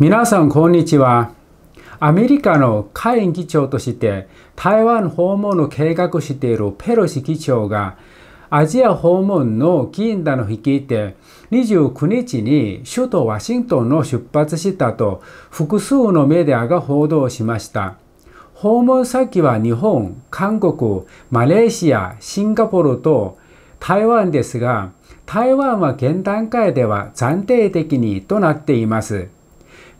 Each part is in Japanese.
皆さん、こんにちは。アメリカの下院議長として台湾訪問を計画しているペロシ議長がアジア訪問の議員団を率いて29日に首都ワシントンを出発したと複数のメディアが報道しました。訪問先は日本、韓国、マレーシア、シンガポールと台湾ですが、台湾は現段階では暫定的にとなっています。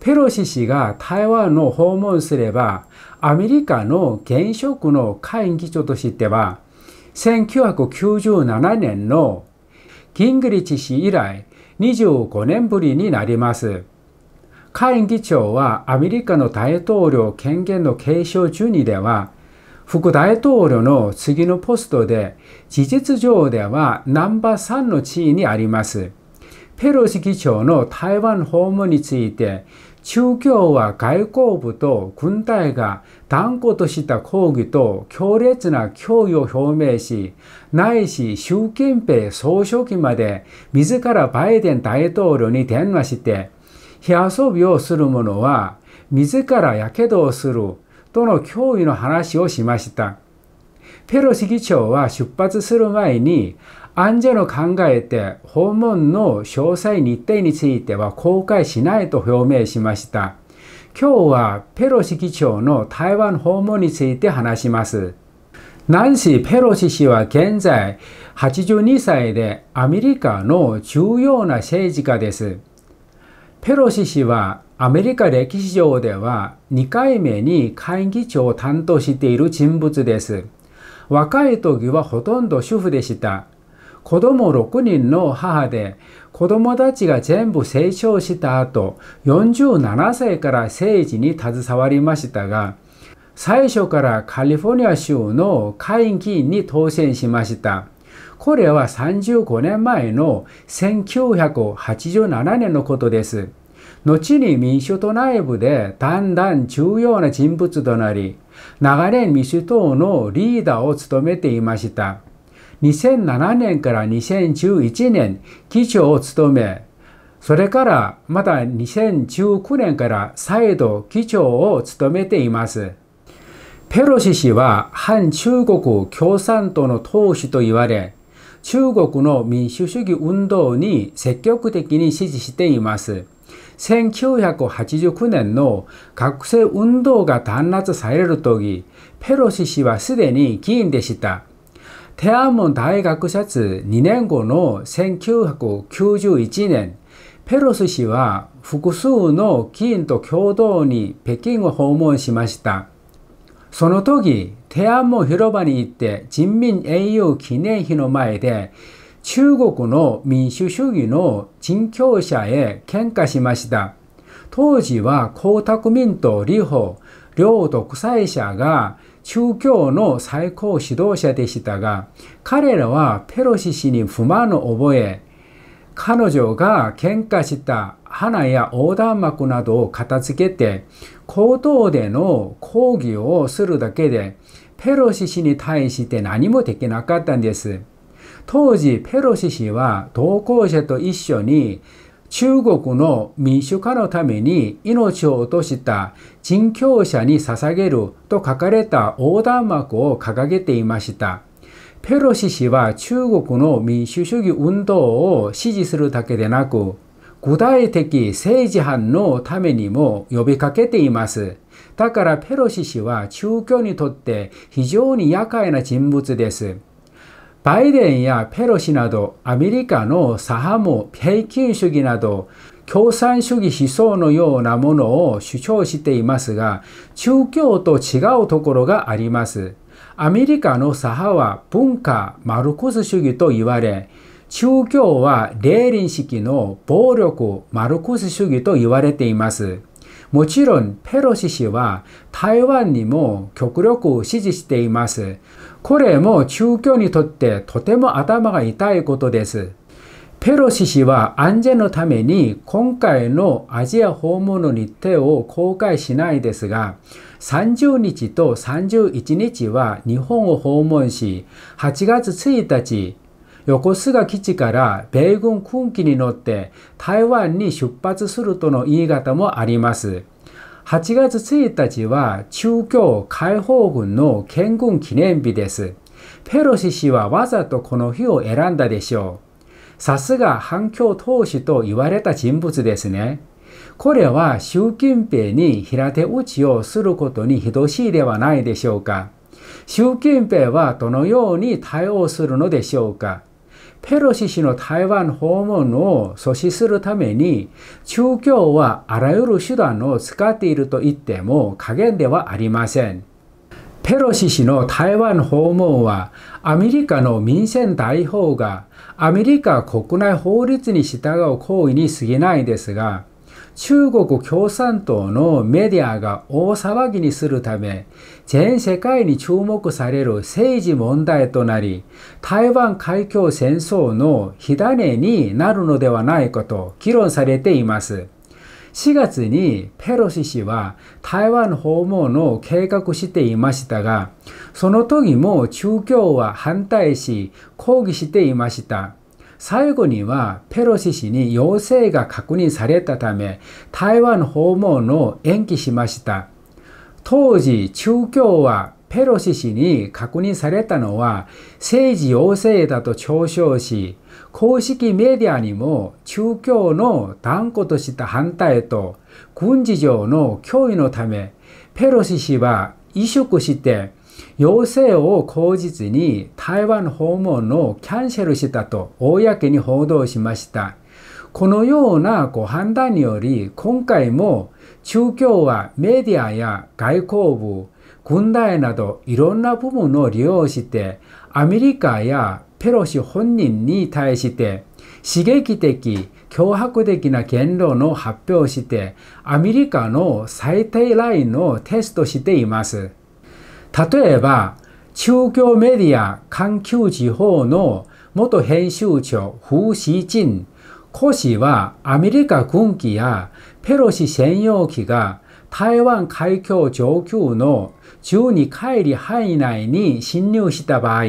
ペロシ氏が台湾の訪問すれば、アメリカの現職の下院議長としては、1997年のギングリッチ氏以来25年ぶりになります。下院議長はアメリカの大統領権限の継承順位では、副大統領の次のポストで、事実上ではナンバー3の地位にあります。ペロシ議長の台湾訪問について、宗教は外交部と軍隊が断固とした抗議と強烈な脅威を表明し、ないし習近平総書記まで自らバイデン大統領に電話して、火遊びをする者は自ら火傷をするとの脅威の話をしました。ペロシ議長は出発する前に、安全を考えて訪問の詳細日程については公開しないと表明しました。今日はペロシ議長の台湾訪問について話します。ナンシー・ペロシ氏は現在82歳でアメリカの重要な政治家です。ペロシ氏はアメリカ歴史上では2回目に会議長を担当している人物です。若い時はほとんど主婦でした。子供6人の母で、子供たちが全部成長した後、47歳から政治に携わりましたが、最初からカリフォルニア州の下院議員に当選しました。これは35年前の1987年のことです。後に民主党内部でだんだん重要な人物となり、長年民主党のリーダーを務めていました。2007年から2011年、議長を務め、それからまた2019年から再度議長を務めています。ペロシ氏は反中国共産党の党首と言われ、中国の民主主義運動に積極的に支持しています。1989年の学生運動が弾圧される時、ペロシ氏はすでに議員でした。天安門大学説2年後の1991年、ペロシ氏は複数の議員と共同に北京を訪問しました。その時、天安門広場に行って人民英雄記念碑の前で中国の民主主義の陳教者へ喧嘩しました。当時は江沢民と李法、両独裁者が中共の最高指導者でしたが、彼らはペロシ氏に不満を覚え、彼女が喧嘩した花や横断幕などを片付けて、口頭での抗議をするだけで、ペロシ氏に対して何もできなかったんです。当時ペロシ氏は同行者と一緒に中国の民主化のために命を落とした人教者に捧げると書かれた横断幕を掲げていました。ペロシ氏は中国の民主主義運動を支持するだけでなく、具体的政治犯のためにも呼びかけています。だからペロシ氏は中共にとって非常に厄介な人物です。バイデンやペロシなどアメリカの左派も平均主義など共産主義思想のようなものを主張していますが中共と違うところがあります。アメリカの左派は文化マルコス主義と言われ中共はレーリン式の暴力マルコス主義と言われています。もちろんペロシ氏は台湾にも極力支持しています。これも中共にとってとても頭が痛いことです。ペロシ氏は安全のために今回のアジア訪問の日程を公開しないですが、30日と31日は日本を訪問し、8月1日、横須賀基地から米軍空機に乗って台湾に出発するとの言い方もあります。8月1日は中共解放軍の建軍記念日です。ペロシ氏はわざとこの日を選んだでしょう。さすが反共党首と言われた人物ですね。これは習近平に平手打ちをすることに等しいではないでしょうか。習近平はどのように対応するのでしょうか。ペロシ氏の台湾訪問を阻止するために、中共はあらゆる手段を使っていると言っても加減ではありません。ペロシ氏の台湾訪問は、アメリカの民選代表がアメリカ国内法律に従う行為に過ぎないですが、中国共産党のメディアが大騒ぎにするため、全世界に注目される政治問題となり、台湾海峡戦争の火種になるのではないかと議論されています。4月にペロシ氏は台湾訪問を計画していましたが、その時も中共は反対し抗議していました。最後にはペロシ氏に陽性が確認されたため、台湾訪問を延期しました。当時、中共はペロシ氏に確認されたのは政治要請だと嘲笑し、公式メディアにも中共の断固とした反対と軍事上の脅威のため、ペロシ氏は移植して要請を口実に台湾訪問のキャンセルしたと公に報道しました。このようなご判断により今回も宗教はメディアや外交部、軍隊などいろんな部門を利用してアメリカやペロシ本人に対して刺激的、脅迫的な言論を発表してアメリカの最低ラインをテストしています。例えば、中共メディア環球時報の元編集長フー・シー・チン、コ氏はアメリカ軍機やペロシ専用機が台湾海峡上空の12海里範囲内に侵入した場合、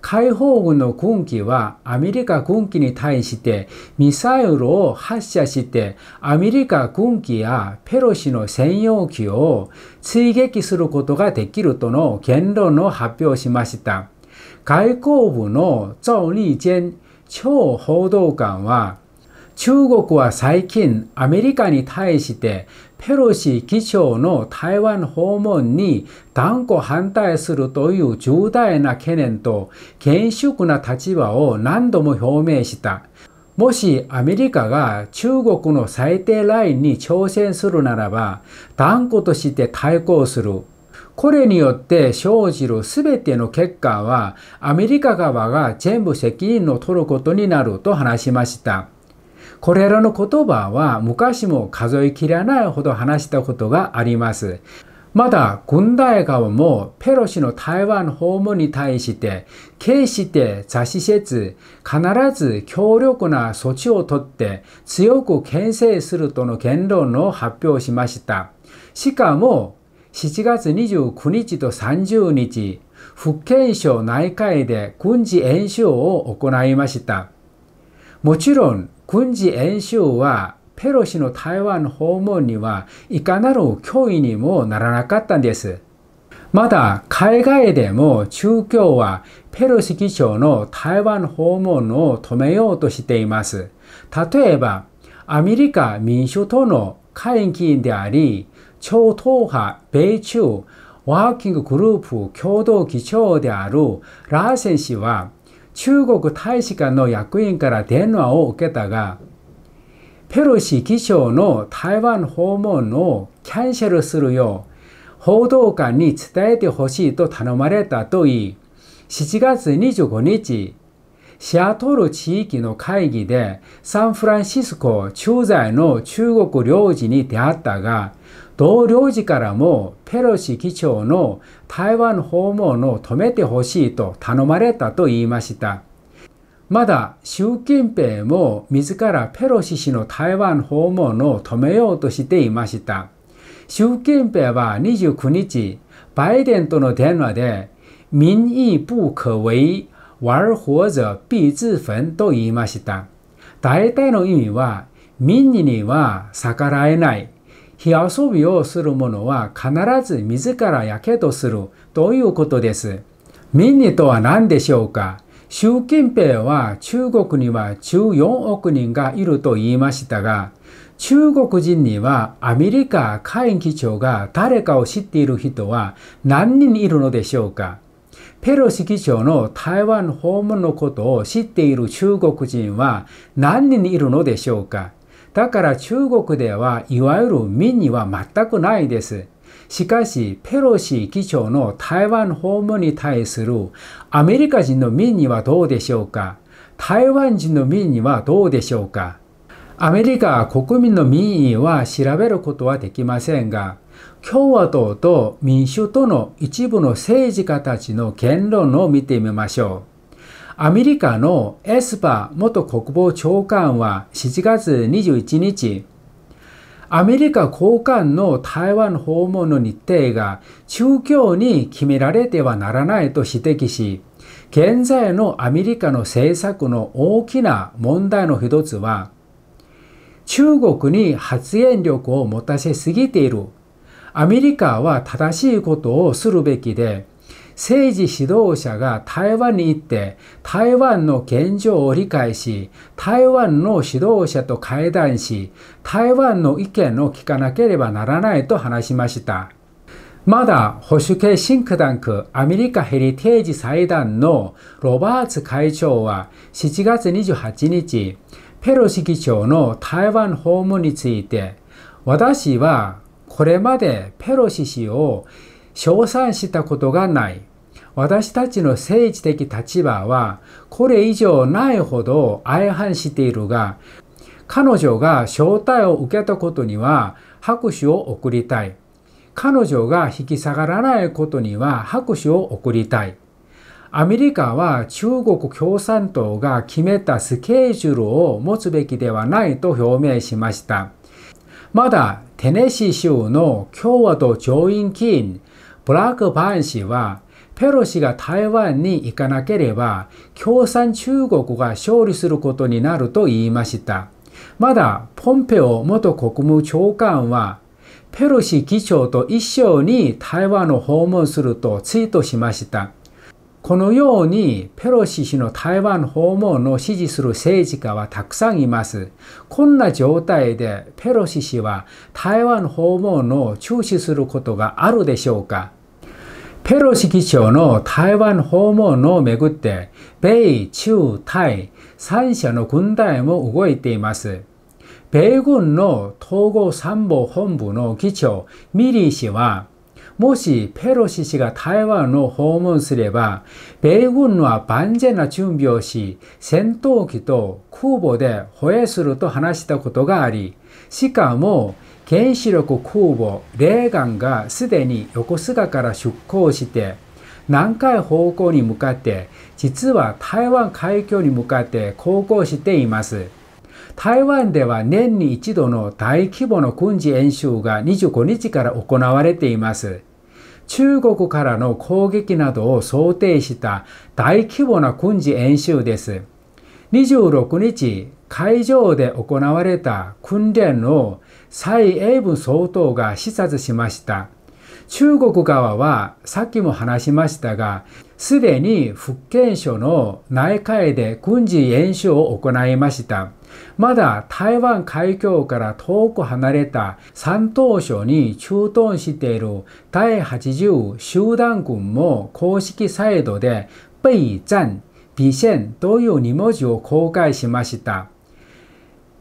解放軍の軍機はアメリカ軍機に対してミサイルを発射してアメリカ軍機やペロシの専用機を追撃することができるとの言論を発表しました。外交部の趙立堅超報道官は中国は最近アメリカに対してペロシ議長の台湾訪問に断固反対するという重大な懸念と厳粛な立場を何度も表明した。もしアメリカが中国の最低ラインに挑戦するならば断固として対抗する。これによって生じる全ての結果はアメリカ側が全部責任を取ることになると話しました。これらの言葉は昔も数えきれないほど話したことがあります。まだ軍隊側もペロシの台湾訪問に対して決して誌せず、必ず強力な措置をとって強く牽制するとの言論を発表しました。しかも7月29日と30日、福建省内海で軍事演習を行いました。もちろん軍事演習はペロシの台湾訪問にはいかなる脅威にもならなかったんです。まだ海外でも中共はペロシ議長の台湾訪問を止めようとしています。例えば、アメリカ民主党の下院議員であり、超党派米中ワーキンググループ共同議長であるラーセン氏は中国大使館の役員から電話を受けたが、ペロシ議長の台湾訪問をキャンセルするよう報道官に伝えてほしいと頼まれたといい、7月25日、シアトル地域の会議でサンフランシスコ駐在の中国領事に出会ったが、同僚時からもペロシ議長の台湾訪問を止めてほしいと頼まれたと言いました。まだ習近平も自らペロシ氏の台湾訪問を止めようとしていました。習近平は29日、バイデンとの電話で、民意不可为、玩活者必自焚と言いました。大体の意味は、民意には逆らえない。火遊びをする者は必ず自らやけどするということです。民ニとは何でしょうか習近平は中国には14億人がいると言いましたが、中国人にはアメリカ下院議長が誰かを知っている人は何人いるのでしょうかペロシ議長の台湾訪問のことを知っている中国人は何人いるのでしょうかだから中国ではいわゆる民には全くないです。しかし、ペロシ議長の台湾訪問に対するアメリカ人の民にはどうでしょうか台湾人の民にはどうでしょうかアメリカ国民の民意は調べることはできませんが、共和党と民主党の一部の政治家たちの言論を見てみましょう。アメリカのエスパー元国防長官は7月21日、アメリカ高官の台湾訪問の日程が中共に決められてはならないと指摘し、現在のアメリカの政策の大きな問題の一つは、中国に発言力を持たせすぎている。アメリカは正しいことをするべきで、政治指導者が台湾に行って台湾の現状を理解し台湾の指導者と会談し台湾の意見を聞かなければならないと話しましたまだ保守系シンクタンクアメリカヘリテージ祭壇のロバーツ会長は7月28日ペロシ議長の台湾訪問について私はこれまでペロシ氏を称賛したことがない。私たちの政治的立場はこれ以上ないほど相反しているが、彼女が招待を受けたことには拍手を送りたい。彼女が引き下がらないことには拍手を送りたい。アメリカは中国共産党が決めたスケジュールを持つべきではないと表明しました。まだテネシー州の共和党上院議員ブラックバーン氏はペロシが台湾に行かなければ共産中国が勝利することになると言いました。まだポンペオ元国務長官はペロシ議長と一緒に台湾を訪問するとツイートしました。このようにペロシ氏の台湾訪問を支持する政治家はたくさんいます。こんな状態でペロシ氏は台湾訪問を中止することがあるでしょうかペロシ議長の台湾訪問をめぐって、米中台三者の軍隊も動いています。米軍の統合参謀本部の議長ミリー氏は、もしペロシ氏が台湾を訪問すれば、米軍は万全な準備をし、戦闘機と空母で保衛すると話したことがあり、しかも原子力空母レーガンがすでに横須賀から出港して、南海方向に向かって、実は台湾海峡に向かって航行しています。台湾では年に一度の大規模の軍事演習が25日から行われています。中国からの攻撃などを想定した大規模な軍事演習です。26日、会場で行われた訓練を蔡英文総統が視察しました。中国側はさっきも話しましたが、すでに福建省の内海で軍事演習を行いました。まだ台湾海峡から遠く離れた山東省に駐屯している第80集団軍も公式サイトで、北战、備戦という2文字を公開しました。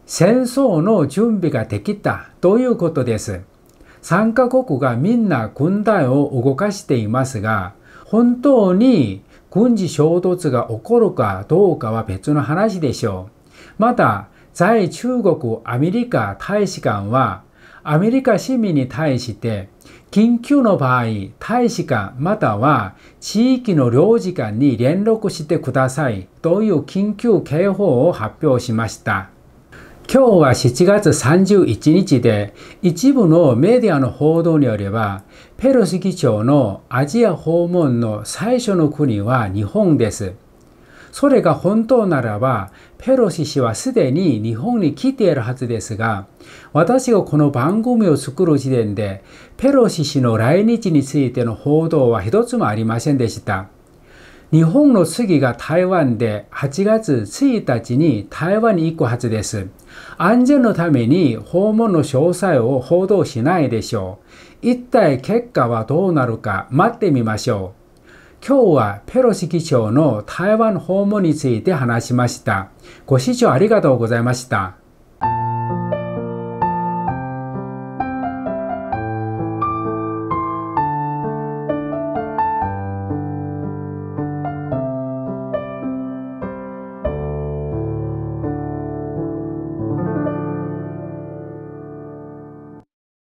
戦争の準備ができたということです。参加国がみんな軍隊を動かしていますが、本当に軍事衝突が起こるかどうかは別の話でしょう。また、在中国アメリカ大使館は、アメリカ市民に対して、緊急の場合、大使館または地域の領事館に連絡してくださいという緊急警報を発表しました。今日は7月31日で、一部のメディアの報道によれば、ペロシ議長のアジア訪問の最初の国は日本です。それが本当ならば、ペロシ氏はすでに日本に来ているはずですが、私がこの番組を作る時点で、ペロシ氏の来日についての報道は一つもありませんでした。日本の次が台湾で8月1日に台湾に行くはずです。安全のために訪問の詳細を報道しないでしょう。一体結果はどうなるか待ってみましょう。今日はペロシ議長の台湾訪問について話しました。ご視聴ありがとうございました。